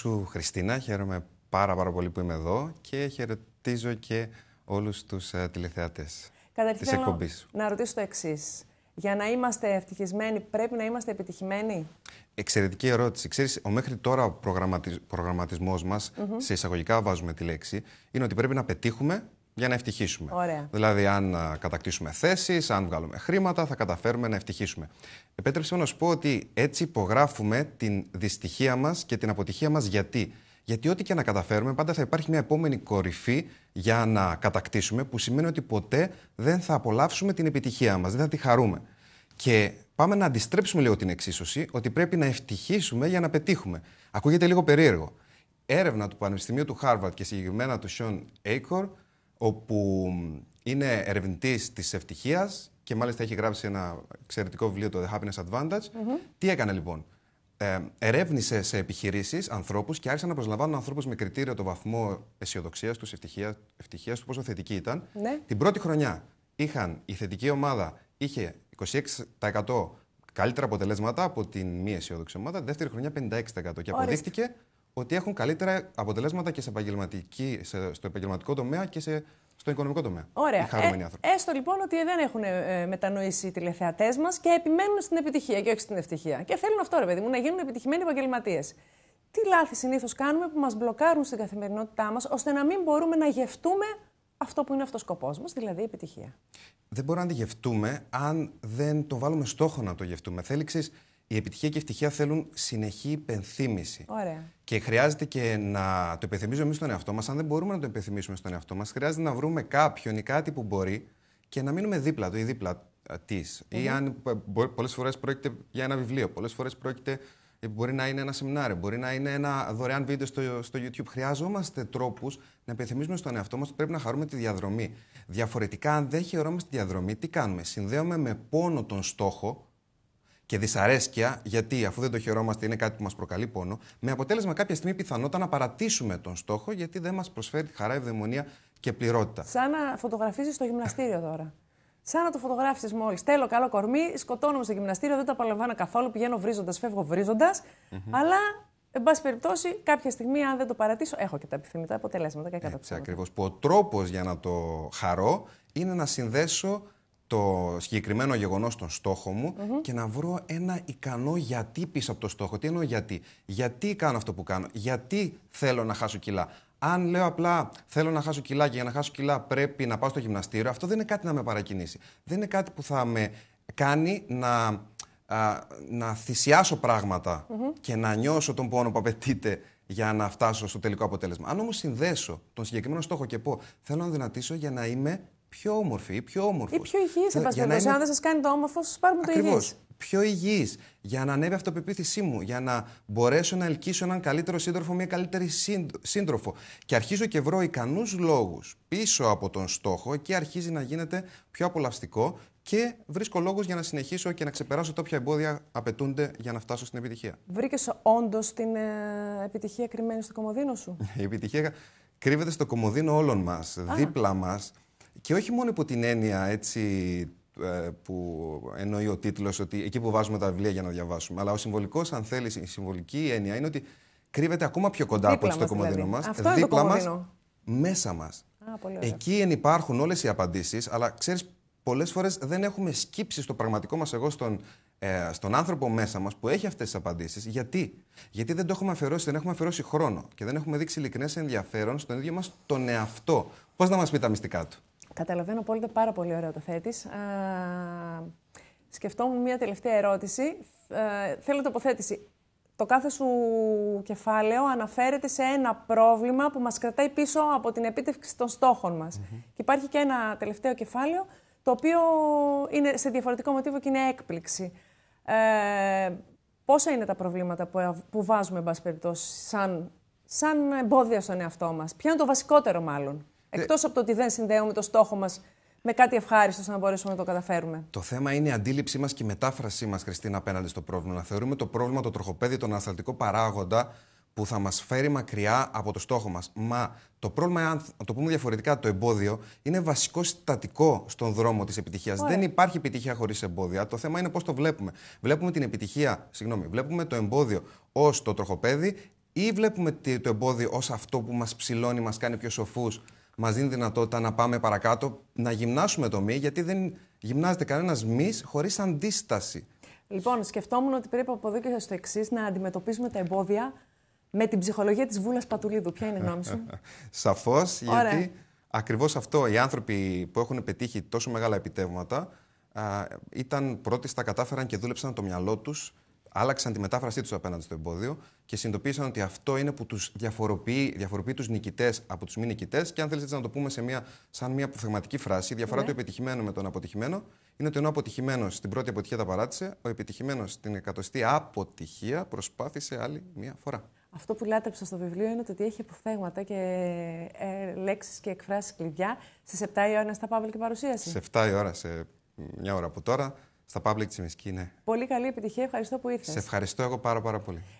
σου Χριστίνα, χαίρομαι πάρα πάρα πολύ που είμαι εδώ και χαιρετίζω και όλους τους ε, τηλεθεατές Καταρχήν της εκπομπής. να ρωτήσω το εξής. Για να είμαστε ευτυχισμένοι πρέπει να είμαστε επιτυχημένοι. Εξαιρετική ερώτηση. Ξέρεις, ο μέχρι τώρα ο προγραμματισμός μας, σε εισαγωγικά βάζουμε τη λέξη, είναι ότι πρέπει να πετύχουμε για να ευτυχίσουμε. Ωραία. Δηλαδή, αν κατακτήσουμε θέσεις, αν βγάλουμε χρήματα, θα καταφέρουμε να ευτυχίσουμε. Επέτρεψε να σου πω ότι έτσι υπογράφουμε την δυστυχία μας και την αποτυχία μας. Γιατί? Γιατί ό,τι και να καταφέρουμε, πάντα θα υπάρχει μια επόμενη κορυφή για να κατακτήσουμε, που σημαίνει ότι ποτέ δεν θα απολαύσουμε την επιτυχία μας, δεν θα τη χαρούμε. Και πάμε να αντιστρέψουμε λίγο την εξίσωση, ότι πρέπει να ευτυχίσουμε για να πετύχουμε. Ακούγεται λίγο περίεργο. Έρευνα του Πανεπιστημίου του Χάρβαρτ και συγκεκριμένα του Σιον Έικορ όπου είναι ερευνητής της ευτυχίας και μάλιστα έχει γράψει ένα εξαιρετικό βιβλίο, το The Happiness Advantage. Τι έκανε λοιπόν. Ε, ερεύνησε σε επιχειρήσεις ανθρώπους και άρχισαν να προσλαμβάνουν ανθρώπους με κριτήριο το βαθμό αισιοδοξίας τους, ευτυχίας τους, πόσο θετική ήταν. Ναι. Την πρώτη χρονιά είχαν, η θετική ομάδα είχε 26% καλύτερα αποτελέσματα από την μη αισιοδοξή ομάδα, δεύτερη χρονιά 56% και αποδείχτηκε ότι έχουν καλύτερα αποτελέσματα και σε επαγγελματική, σε, στο επαγγελματικό τομέα και σε, στο οικονομικό τομέα. Ωραία. Ε, έστω λοιπόν ότι δεν έχουν ε, μετανοήσει οι τηλεθεατές μας και επιμένουν στην επιτυχία και όχι στην ευτυχία. Και θέλουν αυτό, ρε παιδί μου, να γίνουν επιτυχημένοι επαγγελματίες. Τι λάθη συνήθως κάνουμε που μας μπλοκάρουν στην καθημερινότητά μας, ώστε να μην μπορούμε να γευτούμε αυτό που είναι αυτός ο σκοπός μας, δηλαδή η επιτυχία. Δεν μπορούμε να τη γευτούμε αν δεν το βάλουμε στόχο να το γευτούμε. Θέλει η επιτυχία και η ευτυχία θέλουν συνεχή υπενθύμηση. Ωραία. Και χρειάζεται και να το υπενθυμίζουμε εμείς στον εαυτό μας. Αν δεν μπορούμε να το υπενθυμίσουμε στον εαυτό μας, χρειάζεται να βρούμε κάποιον ή κάτι που μπορεί και να μείνουμε δίπλα του ή δίπλα ε, της. Mm-hmm. Ή αν πολλές φορές πρόκειται για ένα βιβλίο, πολλές φορές πρόκειται. Ε, μπορεί να είναι ένα σεμινάριο, μπορεί να είναι ένα δωρεάν βίντεο στο, στο YouTube. Χρειαζόμαστε τρόπους να υπενθυμίσουμε στον εαυτό μας ότι πρέπει να χαρούμε τη διαδρομή. Διαφορετικά, αν δεν χαιρόμαστε τη διαδρομή, τι κάνουμε. Συνδέουμε με πόνο τον στόχο και δυσαρέσκεια, γιατί αφού δεν το χαιρόμαστε, είναι κάτι που μας προκαλεί πόνο, με αποτέλεσμα κάποια στιγμή πιθανότητα να παρατήσουμε τον στόχο, γιατί δεν μας προσφέρει χαρά, ευδαιμονία και πληρότητα. Σαν να φωτογραφίζεις το γυμναστήριο τώρα. Σαν να το φωτογράφησες μόλις. Θέλω καλό κορμί, σκοτώνομαι στο γυμναστήριο, δεν το απολαμβάνω καθόλου, πηγαίνω βρίζοντας, φεύγω αλλά Εν πάση περιπτώσει, κάποια στιγμή, αν δεν το παρατήσω, έχω και τα επιθυμητά αποτελέσματα και κατά ακριβώς. Που ο τρόπος για να το χαρώ είναι να συνδέσω το συγκεκριμένο γεγονός στον στόχο μου και να βρω ένα ικανό γιατί πίσω από το στόχο. Τι εννοώ γιατί. Γιατί κάνω αυτό που κάνω. Γιατί θέλω να χάσω κιλά. Αν λέω απλά θέλω να χάσω κιλά και για να χάσω κιλά πρέπει να πάω στο γυμναστήριο, αυτό δεν είναι κάτι να με παρακινήσει. Δεν είναι κάτι που θα με κάνει να, να θυσιάσω και να νιώσω τον πόνο που απαιτείται για να φτάσω στο τελικό αποτέλεσμα. Αν όμως συνδέσω τον συγκεκριμένο στόχο και πω θέλω να δυνατήσω για να είμαι πιο όμορφοι ή πιο όμορφοι. Ή πιο υγιεί, εν πάση περιπτώσει. Αν δεν σας κάνει το όμορφο, σας πάρουμε το υγιής. Πιο υγιής, για να ανέβει η αυτοπεποίθησή μου, για να μπορέσω να ελκύσω έναν καλύτερο σύντροφο, μια καλύτερη σύντροφο. Και αρχίζω και βρω ικανούς λόγους πίσω από τον στόχο και αρχίζει να γίνεται πιο απολαυστικό και βρίσκω λόγους για να συνεχίσω και να ξεπεράσω τα όποια εμπόδια απαιτούνται για να φτάσω στην επιτυχία. Βρήκες όντως την ε, επιτυχία κρυμμένη στο κομμωδίνο σου. η επιτυχία κρύβεται στο κομμωδίνο όλων μας, δίπλα μας. Και όχι μόνο υπό την έννοια έτσι ε, που εννοεί ο τίτλος ότι εκεί που βάζουμε τα βιβλία για να διαβάσουμε. Αλλά ο συμβολικός αν θέλεις, η συμβολική έννοια είναι ότι κρύβεται ακόμα πιο κοντά δίπλα από δηλαδή. το στο δηλαδή. μας, δίπλα μας, μέσα μας. Α, Εκεί υπάρχουν όλες οι απαντήσεις, αλλά ξέρεις, πολλές φορές δεν έχουμε σκύψει στο πραγματικό μας εγώ στον, ε, στον άνθρωπο μέσα μας που έχει αυτές τις απαντήσεις. Γιατί? Γιατί δεν το έχουμε αφαιρώσει, δεν έχουμε αφαιρώσει χρόνο και δεν έχουμε δείξει ειλικρινές ενδιαφέρον στον ίδιο μας τον εαυτό. Πώς να μας πει τα μυστικά του. Καταλαβαίνω πολύ, πάρα πολύ ωραίο το θέτη. σκεφτόμουν μια τελευταία ερώτηση. Ε, θέλω τοποθέτηση. Το κάθε σου κεφάλαιο αναφέρεται σε ένα πρόβλημα που μας κρατάει πίσω από την επίτευξη των στόχων μας. Και υπάρχει και ένα τελευταίο κεφάλαιο, το οποίο είναι σε διαφορετικό μοτίβο και είναι έκπληξη. Ε, πόσα είναι τα προβλήματα που, που βάζουμε, εν περιπτώσει, σαν, σαν εμπόδια στον εαυτό μας. Ποιο είναι το βασικότερο μάλλον. Εκτός από το ότι δεν συνδέουμε το στόχο μας με κάτι ευχάριστο να μπορέσουμε να το καταφέρουμε. Το θέμα είναι η αντίληψή μας και η μετάφρασή μας, Χριστίνα, απέναντι στο πρόβλημα. Να θεωρούμε το πρόβλημα, το τροχοπέδι, τον ανασταλτικό παράγοντα που θα μας φέρει μακριά από το στόχο μας. Μα το πρόβλημα, αν το πούμε διαφορετικά, το εμπόδιο είναι βασικό συστατικό στον δρόμο της επιτυχίας. Δεν υπάρχει επιτυχία χωρίς εμπόδια. Το θέμα είναι πώς το βλέπουμε. Βλέπουμε την επιτυχία, συγγνώμη, βλέπουμε το εμπόδιο ως το τροχοπέδι ή βλέπουμε το εμπόδιο ως αυτό που μας ψηλώνει, μας κάνει πιο σοφούς μας δίνει δυνατότητα να πάμε παρακάτω, να γυμνάσουμε το μη, γιατί δεν γυμνάζεται κανένας μης χωρίς αντίσταση. Λοιπόν, σκεφτόμουν ότι πρέπει από εδώ και στο εξής να αντιμετωπίσουμε τα εμπόδια με την ψυχολογία της Βούλας Πατουλίδου. Ποια είναι η γνώμη σου, Σαφώς, γιατί ακριβώς αυτό οι άνθρωποι που έχουν πετύχει τόσο μεγάλα επιτεύγματα. ήταν πρώτοι στα κατάφεραν και δούλεψαν το μυαλό τους άλλαξαν τη μετάφρασή τους απέναντι στο εμπόδιο και συνειδητοποίησαν ότι αυτό είναι που τους διαφοροποιεί, διαφοροποιεί τους νικητές από τους μη νικητές. Και αν θέλετε να το πούμε σε μια, σαν μια αποθεματική φράση, η διαφορά ναι. του επιτυχημένου με τον αποτυχημένο είναι ότι ενώ ο αποτυχημένος στην πρώτη αποτυχία τα παράτησε, ο επιτυχημένος στην εκατοστή αποτυχία προσπάθησε άλλη μια φορά. Αυτό που λάτρεψα στο βιβλίο είναι ότι έχει αποφθέγματα και ε, λέξεις και εκφράσεις κλειδιά. Στις 7 η ώρα στα Παύλ και παρουσίαση. Σε 7 η ώρα, σε μια ώρα από τώρα, στα Public Μισκή, ναι. Πολύ καλή επιτυχία. Ευχαριστώ που ήρθες. Σε ευχαριστώ εγώ πάρα πάρα πολύ.